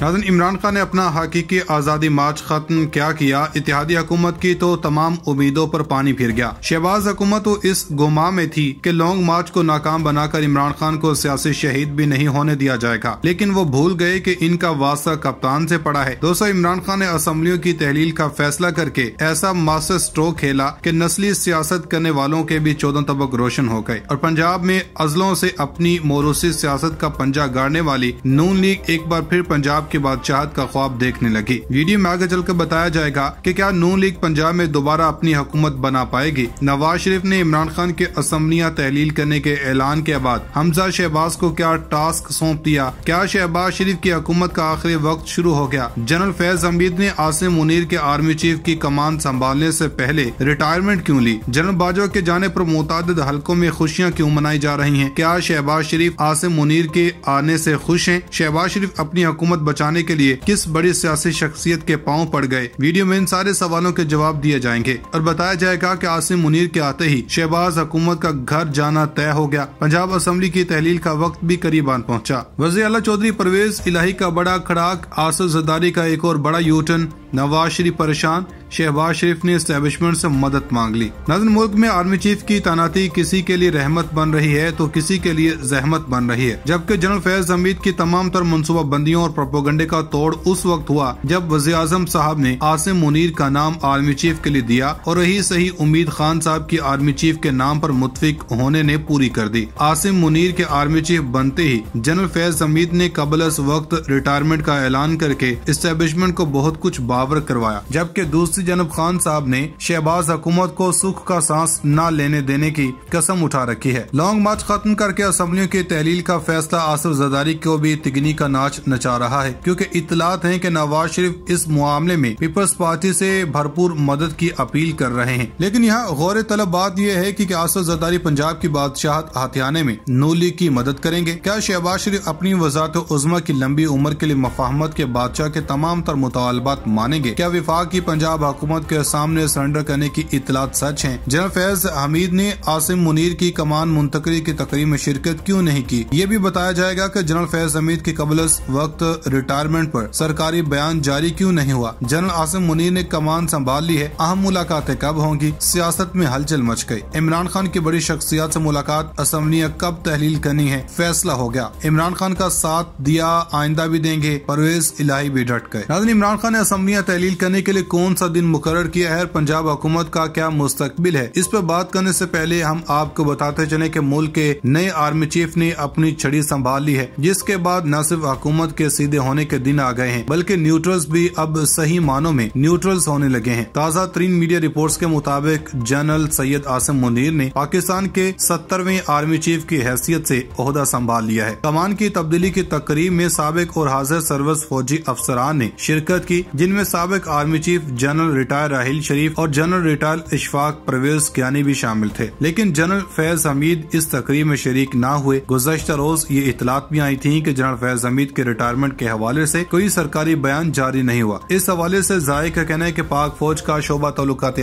नाजन इमरान खान ने अपना हकीकी आज़ादी मार्च खत्म क्या किया इतिहादी हुकूमत की तो तमाम उम्मीदों पर पानी फिर गया शहबाज हुकूमत तो इस गुमा में थी कि लॉन्ग मार्च को नाकाम बनाकर इमरान खान को सियासी शहीद भी नहीं होने दिया जाएगा लेकिन वो भूल गए कि इनका वास्ता कप्तान से पड़ा है दोस्तों इमरान खान ने असम्बलियों की तहलील का फैसला करके ऐसा मास्टर स्ट्रोक खेला की नस्ली सियासत करने वालों के भी चौदह तबक रोशन हो गए और पंजाब में अजलों ऐसी अपनी मोरूसी सियासत का पंजा गाड़ने वाली नून लीग एक बार फिर पंजाब पंजाब के बादशाहत का ख्वाब देखने लगी वीडियो में आगे चलकर बताया जाएगा कि क्या नू लीग पंजाब में दोबारा अपनी हुकूमत बना पाएगी नवाज शरीफ ने इमरान खान के असम्बलियाँ तहलील करने के ऐलान के बाद हमजा शहबाज को क्या टास्क सौंप दिया क्या शहबाज शरीफ की हुकूमत का आखिरी वक्त शुरू हो गया जनरल फैज हमीद ने आसिम मुनीर के आर्मी चीफ की कमान संभालने से पहले रिटायरमेंट क्यों ली जनरल बाजवा के जाने पर मुताद हलकों में खुशियाँ क्यों मनाई जा रही हैं क्या शहबाज शरीफ आसिम मुनीर के आने से खुश हैं शहबाज शरीफ अपनी हुकूमत बचाने के लिए किस बड़ी सियासी शख्सियत के पाँव पड़ गए वीडियो में इन सारे सवालों के जवाब दिए जाएंगे और बताया जाएगा की आसिम मुनीर के आते ही शहबाज हुकूमत का घर जाना तय हो गया पंजाब असम्बली की तहलील का वक्त भी करीब आन पहुँचा वजी अला चौधरी परवेज इलाही का बड़ा खड़ाक आसफ जदारी का एक और बड़ा यूटन नवाज शरीफ परेशान शहबाज शरीफ ने इस्टेबलिशमेंट से मदद मांग ली नजर मुल्क में आर्मी चीफ की तैनाती किसी के लिए रहमत बन रही है तो किसी के लिए जहमत बन रही है जबकि जनरल फैज हमीद की तमाम तर मनसूबा बंदियों और प्रोपोगंडे का तोड़ उस वक्त हुआ जब वजी अजम साहब ने आसिम मुनीर का नाम आर्मी चीफ के लिए दिया और यही सही उम्मीद खान साहब की आर्मी चीफ के नाम आरोप मुतफिक होने ने पूरी कर दी आसिम मुनीर के आर्मी चीफ बनते ही जनरल फैज हमीद ने कबल वक्त रिटायरमेंट का ऐलान करके इस्टेब्लिशमेंट को बहुत कुछ बावर करवाया जबकि दूसरी जनब खान साहब ने शहबाज हुकूमत को सुख का सांस न लेने देने की कसम उठा रखी है लॉन्ग मार्च खत्म करके असम्बलियों की तहलील का फैसला आसफ जदारी को भी तिगनी का नाच नचा रहा है क्योंकि इतलात है कि नवाज शरीफ इस मामले में पीपल्स पार्टी से भरपूर मदद की अपील कर रहे हैं लेकिन यहाँ गौर तलब बात यह है की आसफ जदारी पंजाब की बादशाह हथियाने में नू लीग की मदद करेंगे क्या शहबाज शरीफ अपनी वजारत उजमा की लंबी उम्र के लिए मफाहमत के बादशाह के तमाम तर मुतालबात मानेंगे क्या विफाक की पंजाब हुकूमत के सामने सरेंडर करने की इतला सच है जनरल फैज हमीद ने आसिम मुनीर की कमान मुंतकली की तकरीब में शिरकत क्यूँ नहीं की ये भी बताया जाएगा की जनरल फैज हमीद के कबल वक्त रिटायरमेंट आरोप सरकारी बयान जारी क्यूँ नहीं हुआ जनरल आसिम मुनीर ने कमान संभाल ली है अहम मुलाकातें कब होंगी सियासत में हलचल मच गयी इमरान खान की बड़ी शख्सियात ऐसी मुलाकात असम्बलियाँ कब तहलील करनी है फैसला हो गया इमरान खान का साथ दिया आइंदा भी देंगे परवेज इलाही भी डट गए इमरान खान ने असम्बलियाँ तहलील करने के लिए कौन सा दिन मुकर किया है पंजाब हुकूमत का क्या मुस्तकबिल है इस पर बात करने ऐसी पहले हम आपको बताते चले की मुल्क के नए आर्मी चीफ ने अपनी छड़ी संभाल ली है जिसके बाद न सिर्फ हुकूमत के सीधे होने के दिन आ गए हैं बल्कि न्यूट्रल्स भी अब सही मानों में न्यूट्रल्स होने लगे हैं ताज़ा तरीन मीडिया रिपोर्ट के मुताबिक जनरल सैयद आसिम मुनीर ने पाकिस्तान के सत्तरवे आर्मी चीफ की हैसियत ऐसी अहदा संभाल लिया है कमान की तब्दीली की तकरीब में सबक और हाजिर सर्विस फौजी अफसरान ने शिरकत की जिनमें सबक army chief general general retire Raheel Sharif और जनरल रिटायर इशफाक परवेज ज्ञानी भी शामिल थे लेकिन जनरल फैज हमीद इस तकरीब में शरीक न हुए गुजशत रोज ये इतलात भी आई थी की जनरल फैज हमीद के रिटायरमेंट के हवाले ऐसी कोई सरकारी बयान जारी नहीं हुआ इस हवाले ऐसी जाय का कहना है की पाक फौज का शोबा तल्लुकात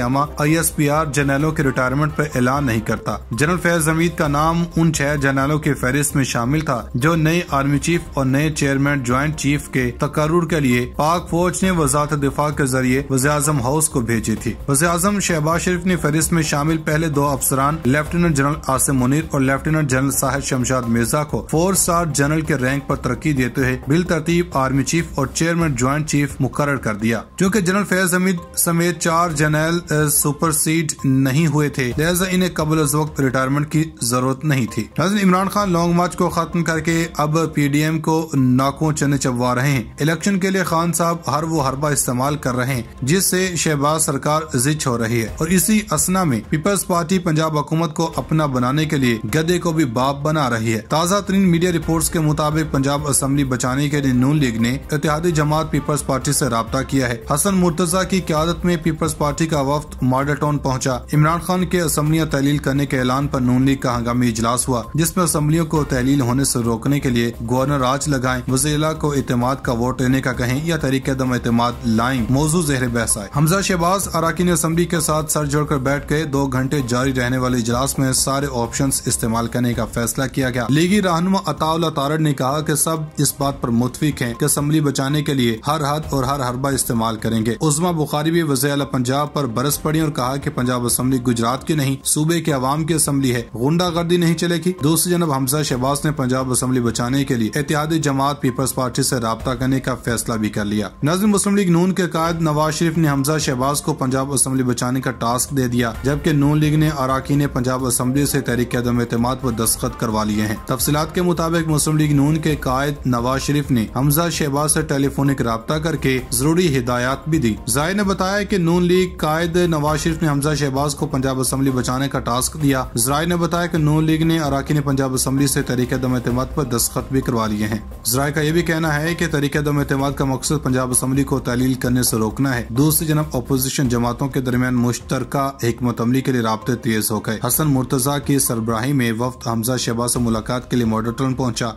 आई एस पी आर जनरलों के रिटायरमेंट आरोप ऐलान नहीं करता जनरल फैज हमीद का नाम उन छह जनरलों की फहरिस्त में शामिल था जो नए आर्मी चीफ और नए चेयरमैन ज्वाइंट चीफ के तकर के लिए पाक फौज ने वजारत दिफा के जरिए वजी आजम हाउस को भेजी थी वजी आजम शहबाज शरीफ ने फहरिस्त में शामिल पहले दो अफसरान लेफ्टिनेंट जनरल आसिम मुनीर और लेफ्टिनेंट जनरल साहिद शमशाद मिर्जा को फोर स्टार जनरल के रैंक आरोप तरक्की देते हुए बिल तरतीब आर्मी चीफ और चेयरमैन ज्वाइंट चीफ मुकर कर दिया क्योंकि जनरल फैज हमीद समेत चार जनरल सुपर नहीं हुए थे लिहाजा इन्हें कबल वक्त रिटायरमेंट की जरूरत नहीं थी इमरान खान लॉन्ग मार्च को खत्म करके अब पी डी एम को नाकों चने चबवा रहे हैं इलेक्शन के लिए खान साहब हर वो हरबा इस्तेमाल कर रहे हैं जिससे शहबाज सरकार जिच हो रही है और इसी असना में पीपल्स पार्टी पंजाब हुकूमत को अपना बनाने के लिए गदे को भी बाप बना रही है ताज़ा तरीन मीडिया रिपोर्ट के मुताबिक पंजाब असम्बली बचाने के लिए नून लीग ने इतिहादी जमात पीपल्स पार्टी ऐसी रबता किया है हसन मुर्तजा की क्यादत में पीपल्स पार्टी का वफ्त मॉडल टाउन पहुँचा इमरान खान के असम्बलियाँ तहलील करने के ऐलान आरोप नून लीग का हंगामी इजलास हुआ जिसमे असम्बलियों को तहलील होने ऐसी रोकने के लिए गवर्नर आज लगाए वजीला को अतमाद का वोट लेने का कहें या तरीके दम एतम लाएं मौजूद जहर बहस आए हमजा शहबाज अरकान असम्बली के साथ सर जोड़कर बैठ गए दो घंटे जारी रहने वाले इजलास में सारे ऑप्शन इस्तेमाल करने का फैसला किया गया लीगी रहनुमा अताउल्ला तारड़ ने कहा की सब इस बात आरोप मुतफिक है की असम्बली बचाने के लिए हर हद और हर हरबा इस्तेमाल करेंगे उजमा बुखारी भी वजह अला पंजाब आरोप बरस पड़ी और कहा की पंजाब असम्बली गुजरात की नहीं सूबे के अवाम की असम्बली है गुंडा गर्दी नहीं चलेगी दूसरी जनब हमजा शहबाज ने पंजाब असम्बली बचाने के लिए एतिहादी जमात पीपल्स पार्टी ऐसी रबता करने का फैसला भी कर लिया नजर मुस्लिम लीग नून के कायद नवाज शरीफ ने हम हमजा शहबाज को पंजाब असम्बली बचाने का टास्क दे दिया जबकि नून लीग ने ने पंजाब असम्बली ऐसी तहरीक अदम एतम आरोप दस्खत करवा लिए हैं तफसीत के मुताबिक मुस्लिम लीग नून के कायद नवाज शरीफ ने हमजा शहबाज ऐसी टेलीफोनिक रबता करके जरूरी हिदायत भी दी जाय ने बताया की नून लीग कायद नवाज शरीफ ने हमजा शहबाज को पंजाब असम्बली बचाने का टास्क दिया जराये ने बताया की नून लीग ने ने पंजाब असम्बली ऐसी तहरीक अदम एतम आरोप दस्खत भी करवा लिए हैं जराये का ये भी कहना है की तरीके दम एतम का मकसद पंजाब असम्बली को तहलील करने ऐसी रोकना है दूसरी जनब अपोजिशन जमातों के दरमियान मुश्तर हमत अमली के लिए रबते तेज हो गए हसन मुर्तजा की सरबराही में वफ्त हमजा शहबाज से मुलाकात के लिए मॉडर्टन पहुंचा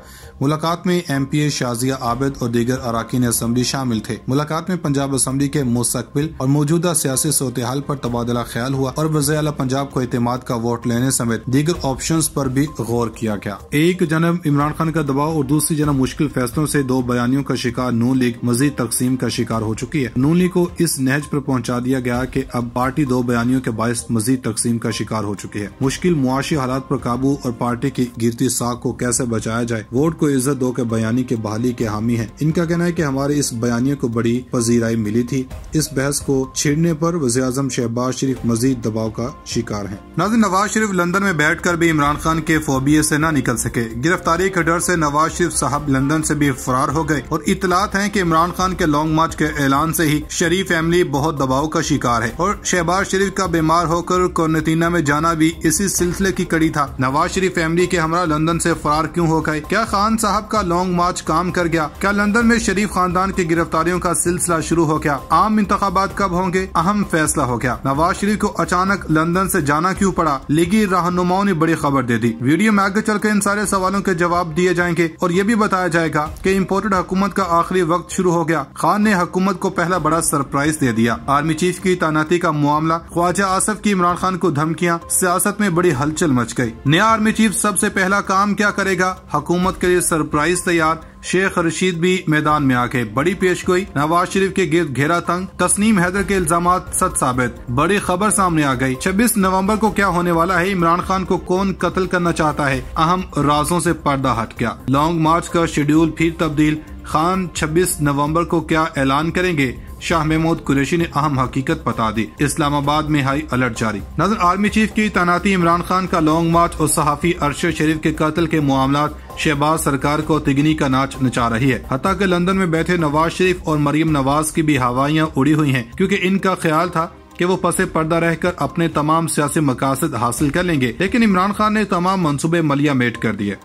मुलाकात में M P A Shazia Abid और दीगर अरकान असम्बली शामिल थे मुलाकात में पंजाब असम्बली के मुस्तबिल और मौजूदा सियासी सूरत हाल आरोप तबादला ख्याल हुआ और वजी अला पंजाब को अतमाद का वोट लेने समेत दीगर ऑप्शन आरोप भी गौर किया गया एक जनब इमरान खान का दबाव और दूसरी जनब मुश्किल फैसलों ऐसी दो बयानियों का शिकार नू लीग मजीद तकसीम का शिकार हो चुकी है नू लीग को इस नहर नहज पर पहुंचा दिया गया कि अब पार्टी दो बयानियों के बायस मजीद तकसीम का शिकार हो चुकी है मुश्किल मुआशी हालात पर काबू और पार्टी की गिरती साख को कैसे बचाया जाए वोट को इज्जत दो के बयानी के बहाली के हामी है इनका कहना है की हमारे इस बयानियों को बड़ी पजीराई मिली थी इस बहस को छेड़ने आरोप वजी अजम शहबाज शरीफ मजीद दबाव का शिकार है नाजिर नवाज शरीफ लंदन में बैठ कर भी इमरान खान के फोबिये ऐसी न निकल सके गिरफ्तारी के डर ऐसी नवाज शरीफ साहब लंदन ऐसी भी फरार हो गए और इतलात है की इमरान खान के लॉन्ग मार्च के ऐलान ऐसी ही शरीफ फैमिली शरीफ बहुत दबाव का शिकार है और शहबाज शरीफ का बीमार होकर कोरनतीना में जाना भी इसी सिलसिले की कड़ी था नवाज शरीफ फैमिली के हमारा लंदन से फरार क्यों हो गए क्या खान साहब का लॉन्ग मार्च काम कर गया क्या लंदन में शरीफ खानदान की गिरफ्तारियों का सिलसिला शुरू हो गया आम इंतबात कब होंगे अहम फैसला हो गया नवाज शरीफ को अचानक लंदन ऐसी जाना क्यूँ पड़ा लीगी रहनुमाओं ने बड़ी खबर दे दी वीडियो में आगे चल इन सारे सवालों के जवाब दिए जाएंगे और ये भी बताया जाएगा की इम्पोर्टेड हुकूमत का आखिरी वक्त शुरू हो गया खान ने हुकूमत को पहला बड़ा सरप्राइज दे दिया दिया आर्मी चीफ की तैनाती का मामला ख्वाजा आसफ की इमरान खान को धमकियाँ सियासत में बड़ी हलचल मच गयी नया आर्मी चीफ सबसे पहला काम क्या करेगा हुकूमत के लिए सरप्राइज तैयार शेख रशीद भी मैदान में आ गए बड़ी पेश गोई नवाज शरीफ के गिर्द घेरा तंग तस्नीम हैदर के इल्जाम सच साबित बड़ी खबर सामने आ गई 26 नवंबर को क्या होने वाला है इमरान खान को कौन कत्ल करना चाहता है अहम राजों से पर्दा हट गया लॉन्ग मार्च का शेड्यूल फिर तब्दील खान 26 नवंबर को क्या ऐलान करेंगे शाह महमूद कुरैशी ने अहम हकीकत बता दी इस्लामाबाद में हाई अलर्ट जारी नजर आर्मी चीफ की तैनाती इमरान खान का लॉन्ग मार्च और सहाफी अरशद शरीफ के कत्ल के मामला शहबाज सरकार को तिगनी का नाच नचा रही है हती के लंदन में बैठे नवाज शरीफ और मरियम नवाज की भी हवाइयाँ उड़ी हुई है क्यूँकी इनका ख्याल था कि वो पसे पर्दा रहकर अपने तमाम सियासी मकासद हासिल कर लेंगे लेकिन इमरान खान ने तमाम मनसूबे मलिया मेट कर दिए